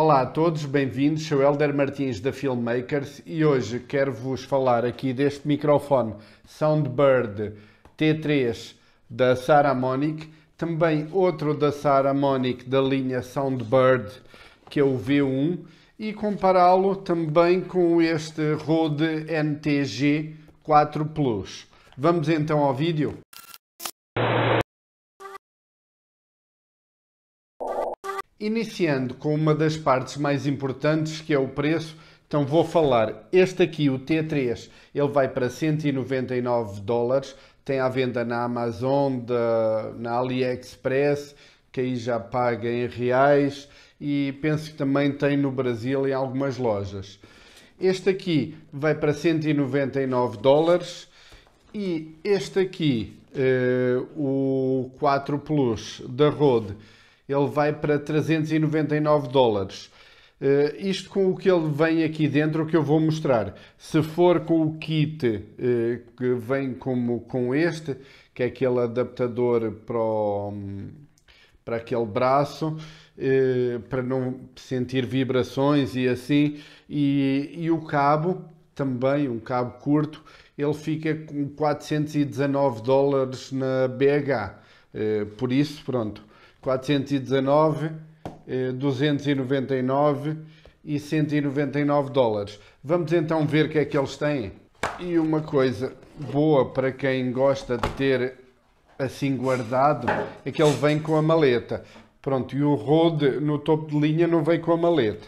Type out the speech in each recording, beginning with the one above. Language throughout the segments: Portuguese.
Olá a todos, bem-vindos. Sou Helder Martins da Filmmakers e hoje quero-vos falar aqui deste microfone Soundbird T3 da Saramonic, também outro da Saramonic da linha Soundbird que é o V1 e compará-lo também com este Rode NTG 4 Plus. Vamos então ao vídeo. Iniciando com uma das partes mais importantes que é o preço, então vou falar. Este aqui, o T3, ele vai para 199 dólares, tem à venda na Amazon, na AliExpress, que aí já paga em reais e penso que também tem no Brasil em algumas lojas. Este aqui vai para 199 dólares e este aqui, eh, o 4 Plus da Rode, ele vai para 399 dólares. Uh, isto com o que ele vem aqui dentro que eu vou mostrar. Se for com o kit uh, que vem como com este, que é aquele adaptador para, o, para aquele braço, uh, para não sentir vibrações e assim, e, e o cabo também, um cabo curto, ele fica com 419 dólares na BH. Por isso, pronto, 419, 299 e 199 eh, dólares. Vamos então ver o que é que eles têm. E uma coisa boa para quem gosta de ter assim guardado é que ele vem com a maleta. Pronto, e o Rode no topo de linha não vem com a maleta.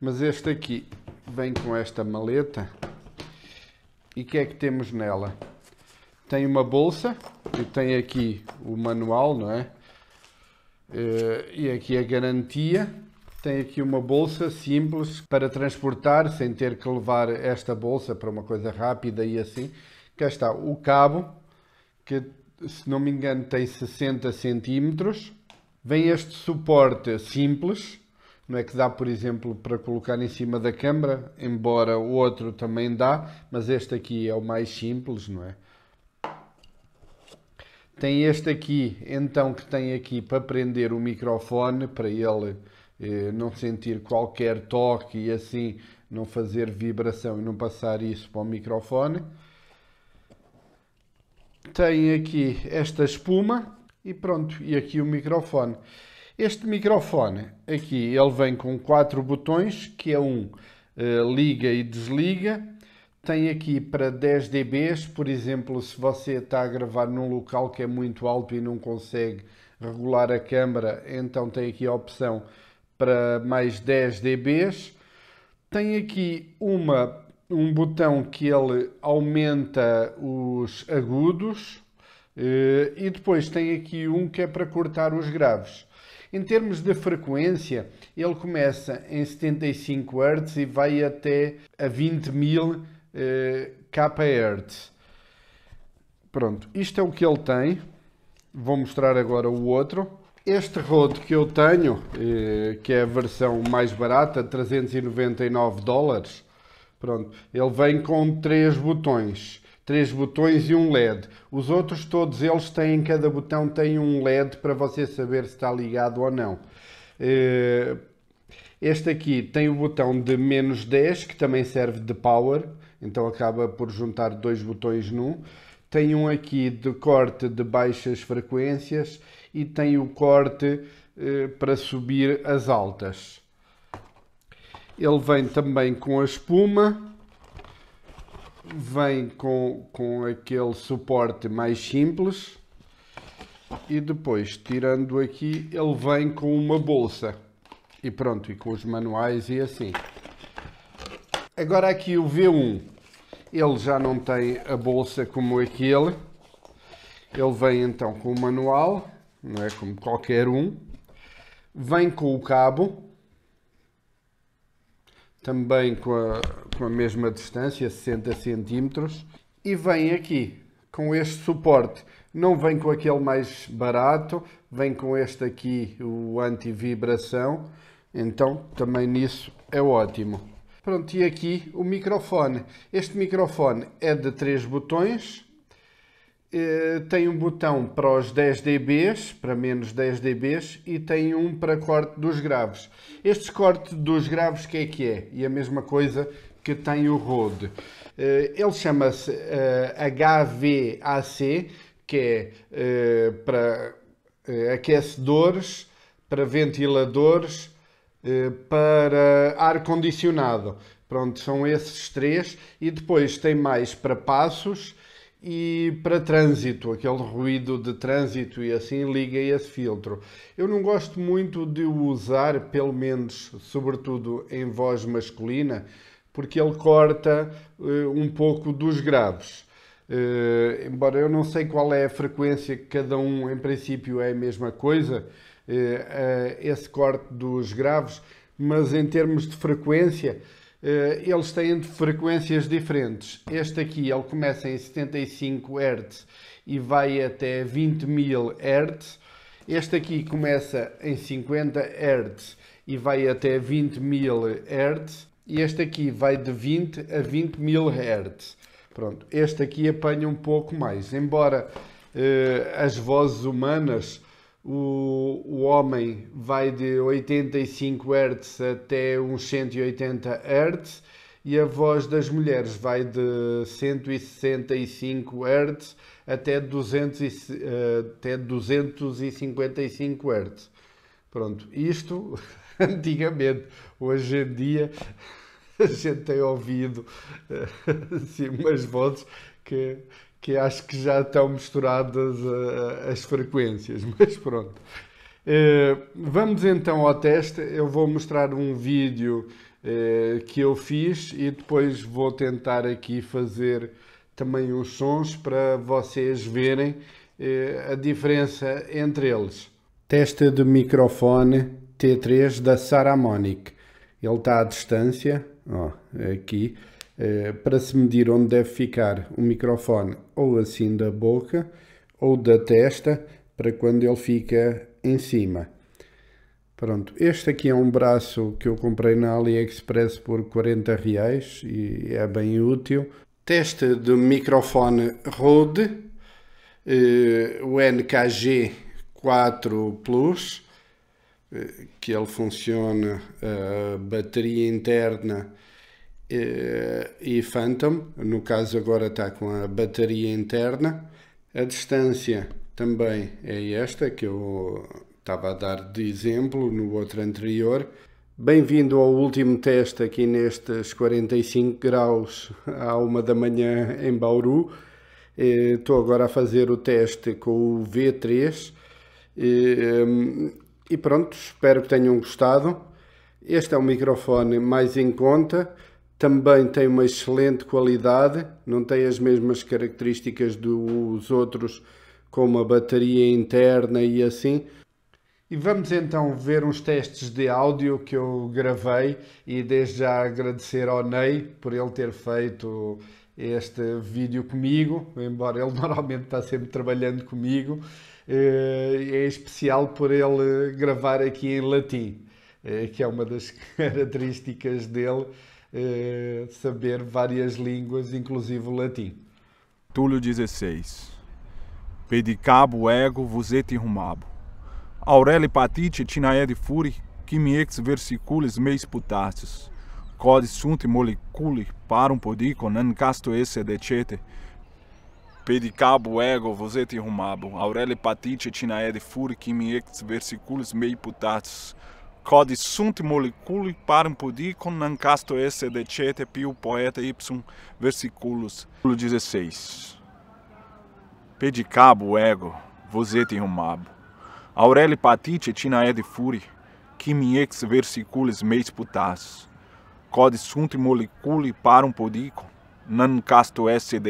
Mas este aqui vem com esta maleta. E o que é que temos nela? Tem uma bolsa e tem aqui o manual, não é? Eh, e aqui a garantia. Tem aqui uma bolsa simples para transportar, sem ter que levar esta bolsa para uma coisa rápida e assim. Cá está o cabo, que se não me engano tem 60 centímetros. Vem este suporte simples, não é que dá, por exemplo, para colocar em cima da câmara, embora o outro também dá, mas este aqui é o mais simples, não é? Tem este aqui, então, que tem aqui para prender o microfone, para ele eh, não sentir qualquer toque e assim não fazer vibração e não passar isso para o microfone. Tem aqui esta espuma e pronto, e aqui o microfone. Este microfone aqui, ele vem com quatro botões, que é um eh, liga e desliga, tem aqui para 10 dBs, por exemplo, se você está a gravar num local que é muito alto e não consegue regular a câmara, então tem aqui a opção para mais 10 dBs. Tem aqui uma, um botão que ele aumenta os agudos eh, e depois tem aqui um que é para cortar os graves. Em termos de frequência, ele começa em 75 Hz e vai até a 20 mil eh, KHz. Pronto, isto é o que ele tem. Vou mostrar agora o outro. Este rodo que eu tenho, eh, que é a versão mais barata, 399 dólares, pronto, ele vem com três botões. Três botões e um LED. Os outros, todos eles têm, cada botão tem um LED para você saber se está ligado ou não. Eh, este aqui tem o botão de menos 10, que também serve de power então acaba por juntar dois botões num. Tem um aqui de corte de baixas frequências e tem o corte eh, para subir as altas. Ele vem também com a espuma, vem com, com aquele suporte mais simples e depois, tirando aqui, ele vem com uma bolsa e pronto, e com os manuais e assim. Agora aqui o V1 ele já não tem a bolsa como aquele. Ele vem então com o manual, não é como qualquer um. Vem com o cabo, também com a, com a mesma distância, 60 centímetros. E vem aqui com este suporte. Não vem com aquele mais barato, vem com este aqui, o anti-vibração. Então também nisso é ótimo. Pronto, e aqui o microfone. Este microfone é de três botões. Eh, tem um botão para os 10 dB, para menos 10 dB, e tem um para corte dos graves. Este corte dos graves, que é que é? E a mesma coisa que tem o Rode. Eh, ele chama-se HVAC, eh, que é para aquecedores, para ventiladores, eh, para ar-condicionado. Pronto, são esses três. E depois tem mais para passos e para trânsito, aquele ruído de trânsito e assim liga esse filtro. Eu não gosto muito de o usar, pelo menos, sobretudo em voz masculina, porque ele corta uh, um pouco dos graves. Uh, embora eu não sei qual é a frequência que cada um, em princípio, é a mesma coisa, eh, eh, esse corte dos graves, mas em termos de frequência, eh, eles têm frequências diferentes. Este aqui ele começa em 75 Hz e vai até 20.000 Hz. Este aqui começa em 50 Hz e vai até 20.000 Hz. E este aqui vai de 20 a 20.000 Hz. Pronto, este aqui apanha um pouco mais, embora eh, as vozes humanas o, o homem vai de 85 Hz até uns 180 Hz e a voz das mulheres vai de 165 Hz até, 200 e, eh, até 255 Hz. Pronto, isto antigamente, hoje em dia a gente tem ouvido assim, umas vozes que que acho que já estão misturadas eh, as frequências, mas pronto. Eh, vamos então ao teste. Eu vou mostrar um vídeo eh, que eu fiz e depois vou tentar aqui fazer também os sons para vocês verem a diferença entre eles. Teste de microfone T3 da Saramonic. Ele está à distância, ó, aqui. Eh, para se medir onde deve ficar o microfone, ou assim da boca ou da testa, para quando ele fica em cima. Pronto, este aqui é um braço que eu comprei na AliExpress por 40 reais e é bem útil. Teste do microfone Rode, eh, o NKG 4 Plus, eh, que ele funciona a bateria interna e, eh, e Phantom, no caso agora está com a bateria interna. A distância também é esta que eu estava a dar de exemplo no outro anterior. Bem-vindo ao último teste aqui nestes 45 graus à uma da manhã em Bauru. Eh, estou agora a fazer o teste com o V3 e, eh, e pronto, espero que tenham gostado. Este é um microfone mais em conta também tem uma excelente qualidade, não tem as mesmas características dos outros, como a bateria interna e assim. E vamos então ver uns testes de áudio que eu gravei e desde já agradecer ao Ney por ele ter feito este vídeo comigo, embora ele normalmente está sempre trabalhando comigo, eh, é especial por ele gravar aqui em latim, eh, que é uma das características dele eh, saber várias línguas, inclusive o latim. Túlio 16. Pedicabo ego vos et rumabo. Aureli patite tinae de furi, quimi ex versiculis meis putastis. Codi sunt moleculi parum podico non casto esse decete. Pedicabo ego vos et rumabo. Aureli patite tinae de furi, quimi ex versiculis mei putastis quod sunt moleculi parum pudicum casto esse decete piu poeta ipsum versiculos. 16. Pedicabo ego, et humabo. Aureli patite tina ed furi, quimi ex versiculis meis putas. Quod sunt moleculi parum pudicum casto esse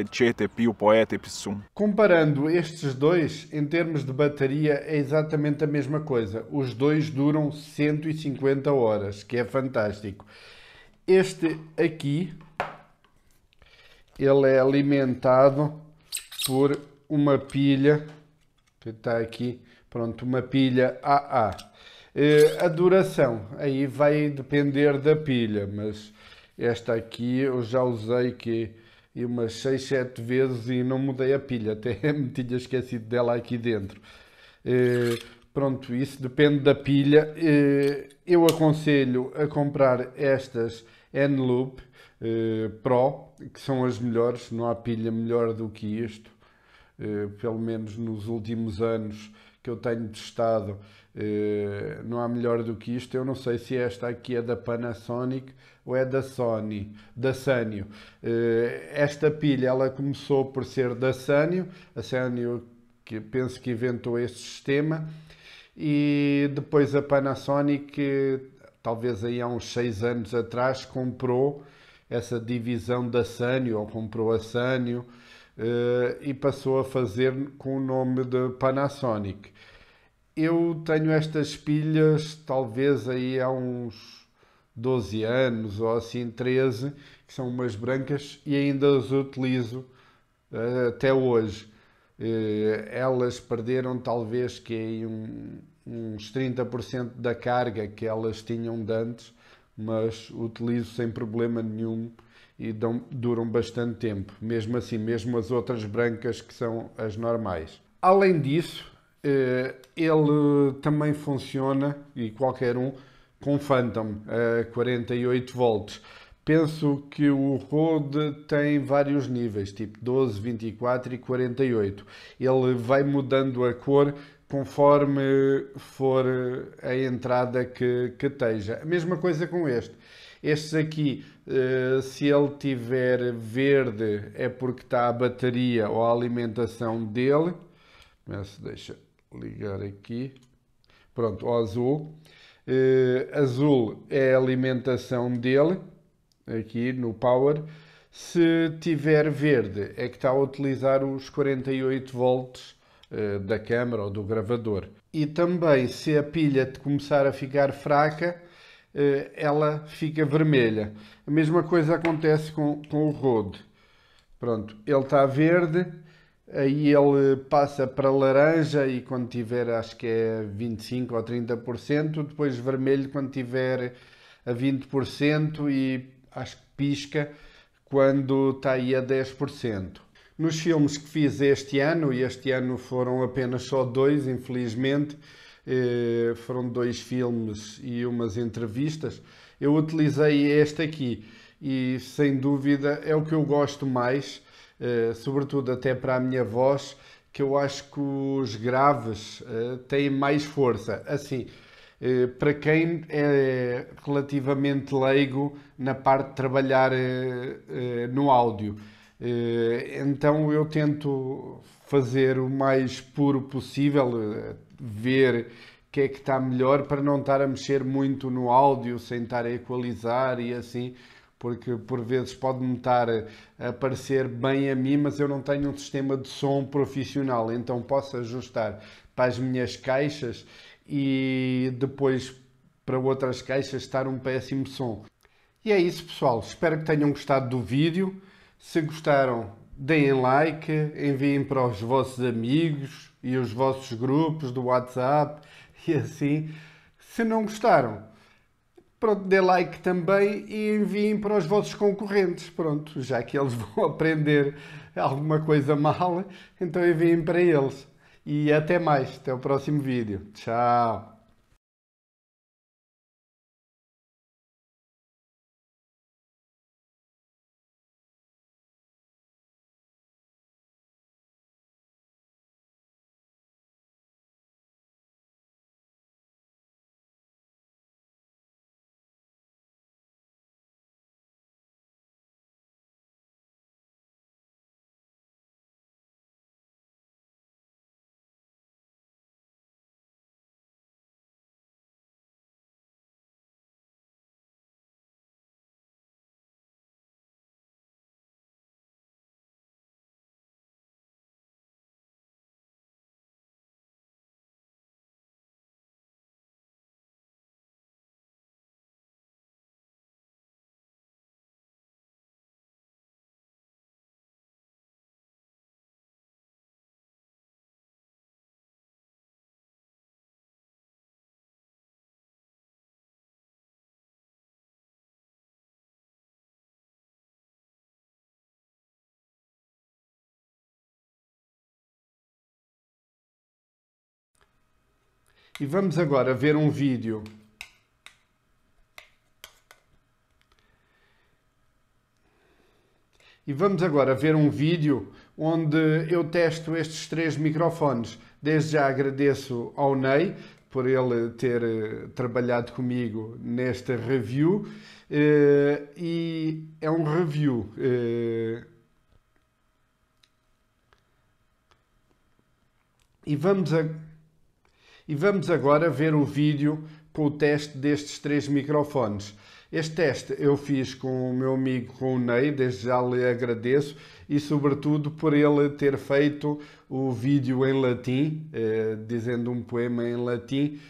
Comparando estes dois, em termos de bateria, é exatamente a mesma coisa. Os dois duram 150 horas, que é fantástico. Este aqui, ele é alimentado por uma pilha, que está aqui, pronto, uma pilha AA. Eh, a duração, aí vai depender da pilha, mas esta aqui eu já usei que umas 6, 7 vezes e não mudei a pilha, até me tinha esquecido dela aqui dentro. Eh, pronto, isso depende da pilha. Eh, eu aconselho a comprar estas N-Loop eh, Pro, que são as melhores, não há pilha melhor do que isto. pelo menos nos últimos anos que eu tenho testado, eh, não há melhor do que isto. Eu não sei se esta aqui é da Panasonic ou é da Sony, da Sanyo. Eh, esta pilha ela começou por ser da Sanyo, a Sanyo que penso que inventou este sistema, e depois a Panasonic, talvez aí há uns seis anos atrás, comprou essa divisão da Sanyo, ou comprou a Sanyo, eh, e passou a fazer com o nome de Panasonic. Eu tenho estas pilhas talvez aí há uns 12 anos ou assim 13, que são umas brancas e ainda as utilizo eh, até hoje. Eh, elas perderam talvez que é aí um, uns 30% da carga que elas tinham de antes, mas utilizo sem problema nenhum e dão, duram bastante tempo, mesmo assim, mesmo as outras brancas que são as normais. Além disso, eh, ele também funciona, e qualquer um, com Phantom a 48 volts. Penso que o Rode tem vários níveis, tipo 12, 24 e 48. Ele vai mudando a cor conforme for a entrada que, que esteja. A mesma coisa com este. Estes aqui, eh, se ele tiver verde, é porque está a bateria ou a alimentação dele. Mas deixa ligar aqui. Pronto, o azul. Eh, azul é a alimentação dele, aqui no power. Se tiver verde, é que está a utilizar os 48 volts eh, da câmera ou do gravador. E também, se a pilha começar a ficar fraca, eh, ela fica vermelha. A mesma coisa acontece com, com o rodo. Pronto, ele está verde, aí ele passa para laranja e quando tiver acho que é 25 ou 30%, depois vermelho quando tiver a 20% e acho que pisca quando está aí a 10%. Nos filmes que fiz este ano, e este ano foram apenas só dois, infelizmente, eh, foram dois filmes e umas entrevistas. Eu utilizei esta aqui e, sem dúvida, é o que eu gosto mais, eh, sobretudo até para a minha voz, que eu acho que os graves eh, têm mais força. Assim, para quem é relativamente leigo na parte de trabalhar no áudio. Então eu tento fazer o mais puro possível, ver o que é que está melhor para não estar a mexer muito no áudio, sem estar a equalizar e assim, porque por vezes pode-me estar a parecer bem a mim, mas eu não tenho um sistema de som profissional, então posso ajustar para as minhas caixas e depois para outras caixas estar um péssimo som. E é isso pessoal, espero que tenham gostado do vídeo. Se gostaram, deem like, enviem para os vossos amigos, e os vossos grupos do WhatsApp e assim. Se não gostaram, pronto, dê like também e enviem para os vossos concorrentes, pronto, já que eles vão aprender alguma coisa mal, então enviem para eles. E até mais, até o próximo vídeo. Tchau! E vamos agora ver um vídeo. E vamos agora ver um vídeo onde eu testo estes três microfones. Desde já agradeço ao Ney por ele ter eh, trabalhado comigo nesta review. Eh, e é um review eh, e vamos a e vamos agora ver um vídeo com o teste destes três microfones. Este teste eu fiz com o meu amigo com o Ney, desde já lhe agradeço e sobretudo por ele ter feito o vídeo em latim, eh, dizendo um poema em latim,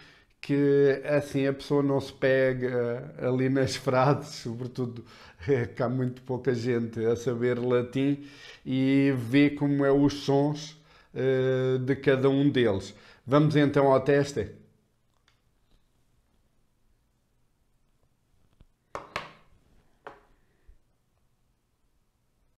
que assim a pessoa não se pega ali nas frases, sobretudo eh, que há muito pouca gente a saber latim e vê como é os sons eh, de cada um deles. Vamos então ao teste.